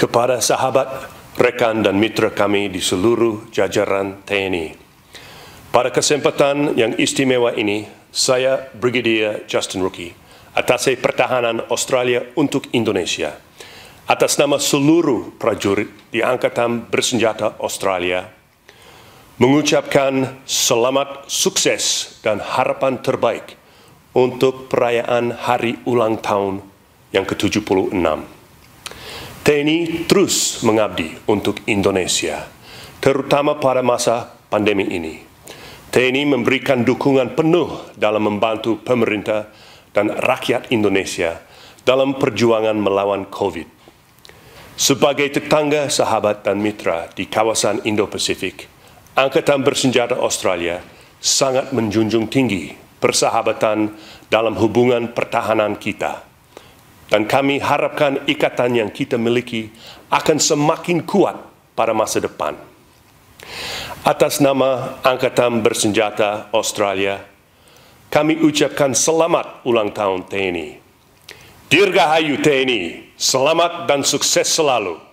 kepada sahabat, rekan, dan mitra kami di seluruh jajaran TNI. Pada kesempatan yang istimewa ini, saya Brigadier Justin Rookie, atas pertahanan Australia untuk Indonesia, atas nama seluruh prajurit di Angkatan Bersenjata Australia, mengucapkan selamat sukses dan harapan terbaik untuk perayaan hari ulang tahun yang ke-76. TNI terus mengabdi untuk Indonesia, terutama pada masa pandemi ini. TNI memberikan dukungan penuh dalam membantu pemerintah dan rakyat Indonesia dalam perjuangan melawan COVID. Sebagai tetangga, sahabat, dan mitra di kawasan Indo-Pasifik, Angkatan Bersenjata Australia sangat menjunjung tinggi persahabatan dalam hubungan pertahanan kita – dan kami harapkan ikatan yang kita miliki akan semakin kuat pada masa depan. Atas nama Angkatan Bersenjata Australia, kami ucapkan selamat ulang tahun TNI. Dirgahayu TNI, selamat dan sukses selalu.